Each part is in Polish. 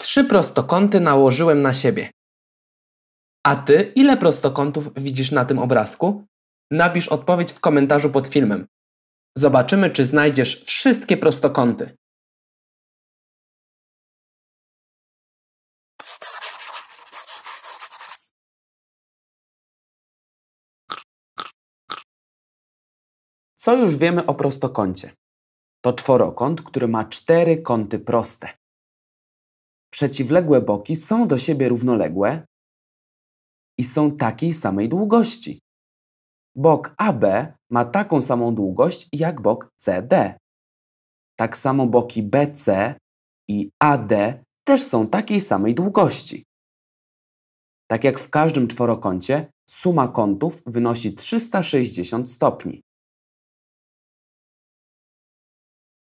Trzy prostokąty nałożyłem na siebie. A ty ile prostokątów widzisz na tym obrazku? Napisz odpowiedź w komentarzu pod filmem. Zobaczymy, czy znajdziesz wszystkie prostokąty. Co już wiemy o prostokącie? To czworokąt, który ma cztery kąty proste przeciwległe boki są do siebie równoległe i są takiej samej długości. Bok AB ma taką samą długość jak bok CD. Tak samo boki BC i AD też są takiej samej długości. Tak jak w każdym czworokącie, suma kątów wynosi 360 stopni.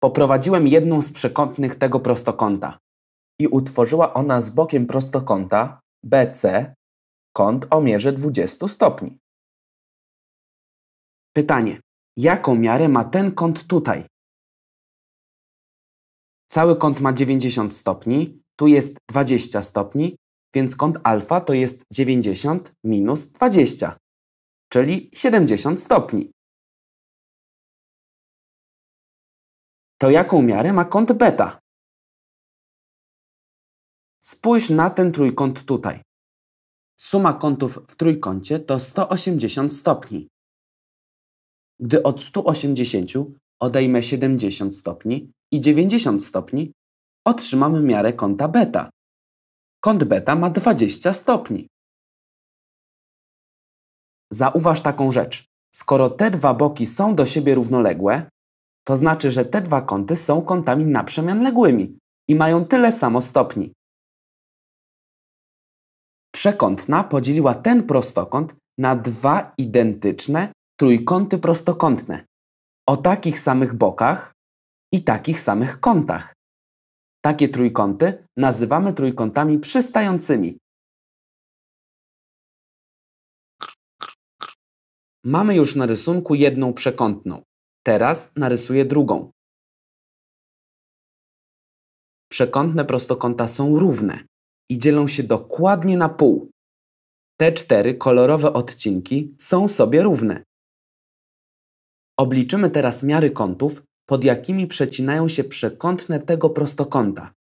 Poprowadziłem jedną z przekątnych tego prostokąta i utworzyła ona z bokiem prostokąta BC kąt o mierze 20 stopni. Pytanie. Jaką miarę ma ten kąt tutaj? Cały kąt ma 90 stopni, tu jest 20 stopni, więc kąt alfa to jest 90 minus 20, czyli 70 stopni. To jaką miarę ma kąt beta? Spójrz na ten trójkąt tutaj. Suma kątów w trójkącie to 180 stopni. Gdy od 180 odejmę 70 stopni i 90 stopni, otrzymamy miarę kąta beta. Kąt beta ma 20 stopni. Zauważ taką rzecz. Skoro te dwa boki są do siebie równoległe, to znaczy, że te dwa kąty są kątami naprzemianległymi i mają tyle samo stopni. Przekątna podzieliła ten prostokąt na dwa identyczne trójkąty prostokątne o takich samych bokach i takich samych kątach. Takie trójkąty nazywamy trójkątami przystającymi. Mamy już na rysunku jedną przekątną. Teraz narysuję drugą. Przekątne prostokąta są równe i dzielą się dokładnie na pół. Te cztery kolorowe odcinki są sobie równe. Obliczymy teraz miary kątów, pod jakimi przecinają się przekątne tego prostokąta.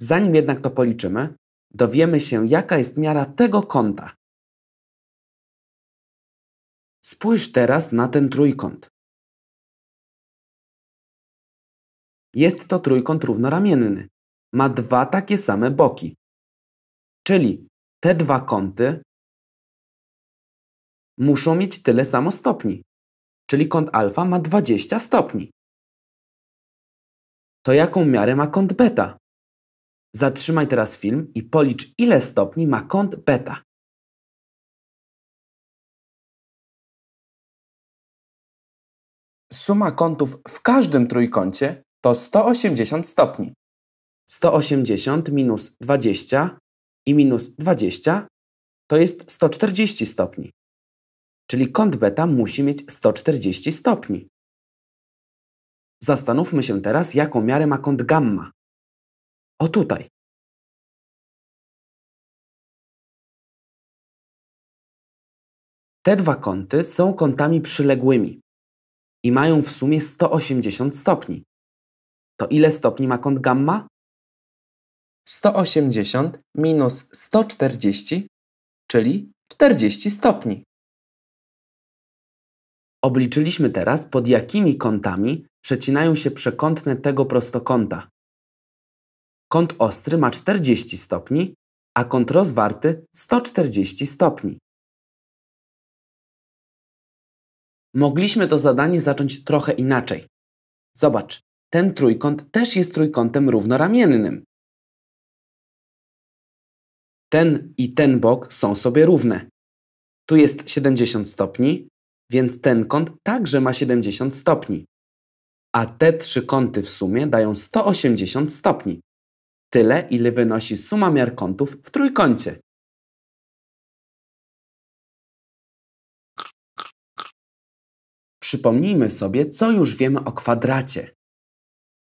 Zanim jednak to policzymy, dowiemy się, jaka jest miara tego kąta. Spójrz teraz na ten trójkąt. Jest to trójkąt równoramienny, ma dwa takie same boki. Czyli te dwa kąty muszą mieć tyle samo stopni. Czyli kąt alfa ma 20 stopni. To jaką miarę ma kąt beta? Zatrzymaj teraz film i policz ile stopni ma kąt beta. Suma kątów w każdym trójkącie to 180 stopni. 180 minus 20 i minus 20 to jest 140 stopni. Czyli kąt beta musi mieć 140 stopni. Zastanówmy się teraz, jaką miarę ma kąt gamma. O tutaj. Te dwa kąty są kątami przyległymi i mają w sumie 180 stopni. To ile stopni ma kąt gamma? 180 minus 140, czyli 40 stopni. Obliczyliśmy teraz, pod jakimi kątami przecinają się przekątne tego prostokąta. Kąt ostry ma 40 stopni, a kąt rozwarty 140 stopni. Mogliśmy to zadanie zacząć trochę inaczej. Zobacz, ten trójkąt też jest trójkątem równoramiennym. Ten i ten bok są sobie równe. Tu jest 70 stopni, więc ten kąt także ma 70 stopni. A te trzy kąty w sumie dają 180 stopni. Tyle, ile wynosi suma miar kątów w trójkącie. Przypomnijmy sobie, co już wiemy o kwadracie.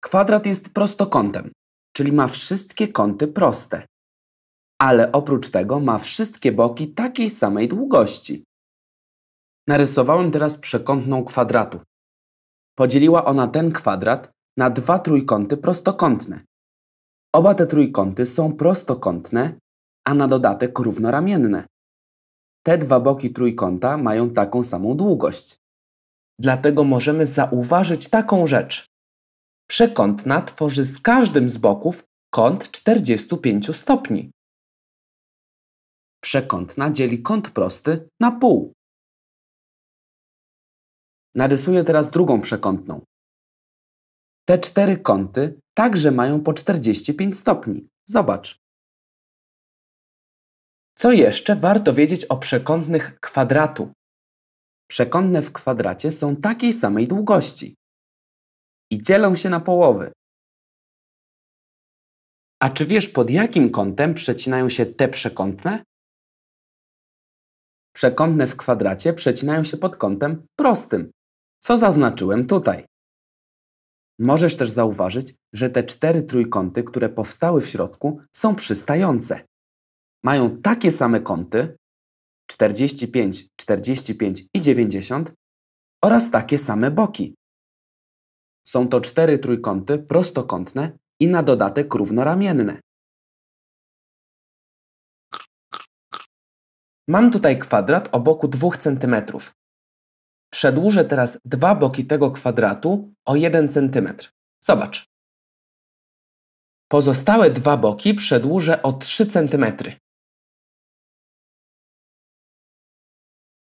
Kwadrat jest prostokątem, czyli ma wszystkie kąty proste ale oprócz tego ma wszystkie boki takiej samej długości. Narysowałem teraz przekątną kwadratu. Podzieliła ona ten kwadrat na dwa trójkąty prostokątne. Oba te trójkąty są prostokątne, a na dodatek równoramienne. Te dwa boki trójkąta mają taką samą długość. Dlatego możemy zauważyć taką rzecz. Przekątna tworzy z każdym z boków kąt 45 stopni. Przekątna dzieli kąt prosty na pół. Narysuję teraz drugą przekątną. Te cztery kąty także mają po 45 stopni. Zobacz. Co jeszcze warto wiedzieć o przekątnych kwadratu? Przekątne w kwadracie są takiej samej długości i dzielą się na połowy. A czy wiesz pod jakim kątem przecinają się te przekątne? Przekątne w kwadracie przecinają się pod kątem prostym, co zaznaczyłem tutaj. Możesz też zauważyć, że te cztery trójkąty, które powstały w środku, są przystające. Mają takie same kąty 45, 45 i 90 oraz takie same boki. Są to cztery trójkąty prostokątne i na dodatek równoramienne. Mam tutaj kwadrat o boku 2 cm. Przedłużę teraz dwa boki tego kwadratu o 1 cm. Zobacz. Pozostałe dwa boki przedłużę o 3 cm.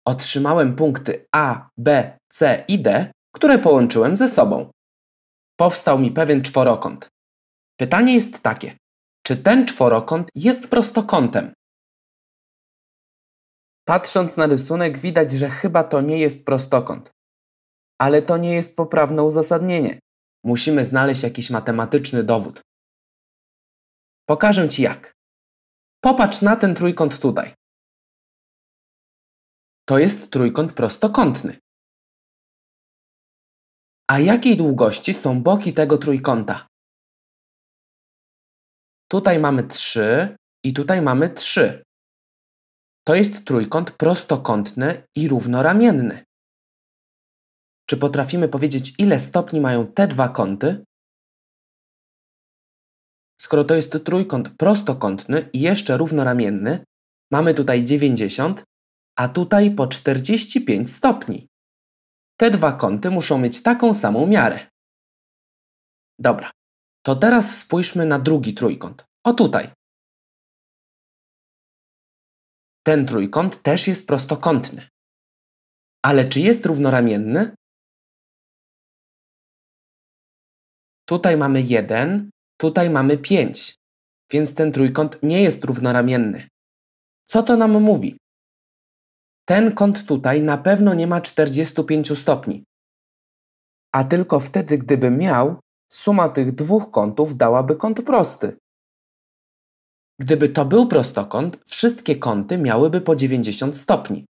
Otrzymałem punkty A, B, C i D, które połączyłem ze sobą. Powstał mi pewien czworokąt. Pytanie jest takie: czy ten czworokąt jest prostokątem? Patrząc na rysunek widać, że chyba to nie jest prostokąt. Ale to nie jest poprawne uzasadnienie. Musimy znaleźć jakiś matematyczny dowód. Pokażę Ci jak. Popatrz na ten trójkąt tutaj. To jest trójkąt prostokątny. A jakiej długości są boki tego trójkąta? Tutaj mamy 3 i tutaj mamy 3. To jest trójkąt prostokątny i równoramienny. Czy potrafimy powiedzieć, ile stopni mają te dwa kąty? Skoro to jest trójkąt prostokątny i jeszcze równoramienny, mamy tutaj 90, a tutaj po 45 stopni. Te dwa kąty muszą mieć taką samą miarę. Dobra, to teraz spójrzmy na drugi trójkąt. O tutaj. Ten trójkąt też jest prostokątny. Ale czy jest równoramienny? Tutaj mamy 1, tutaj mamy 5, więc ten trójkąt nie jest równoramienny. Co to nam mówi? Ten kąt tutaj na pewno nie ma 45 stopni. A tylko wtedy, gdyby miał, suma tych dwóch kątów dałaby kąt prosty, Gdyby to był prostokąt, wszystkie kąty miałyby po 90 stopni.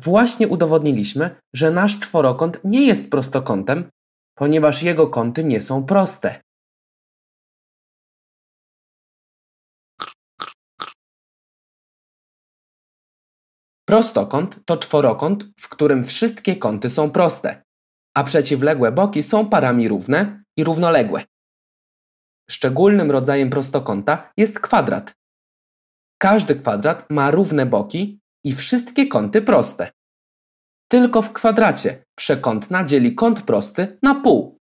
Właśnie udowodniliśmy, że nasz czworokąt nie jest prostokątem, ponieważ jego kąty nie są proste. Prostokąt to czworokąt, w którym wszystkie kąty są proste, a przeciwległe boki są parami równe i równoległe. Szczególnym rodzajem prostokąta jest kwadrat. Każdy kwadrat ma równe boki i wszystkie kąty proste. Tylko w kwadracie przekątna dzieli kąt prosty na pół.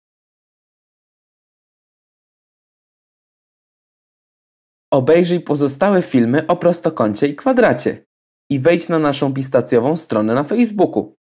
Obejrzyj pozostałe filmy o prostokącie i kwadracie i wejdź na naszą pistacjową stronę na Facebooku.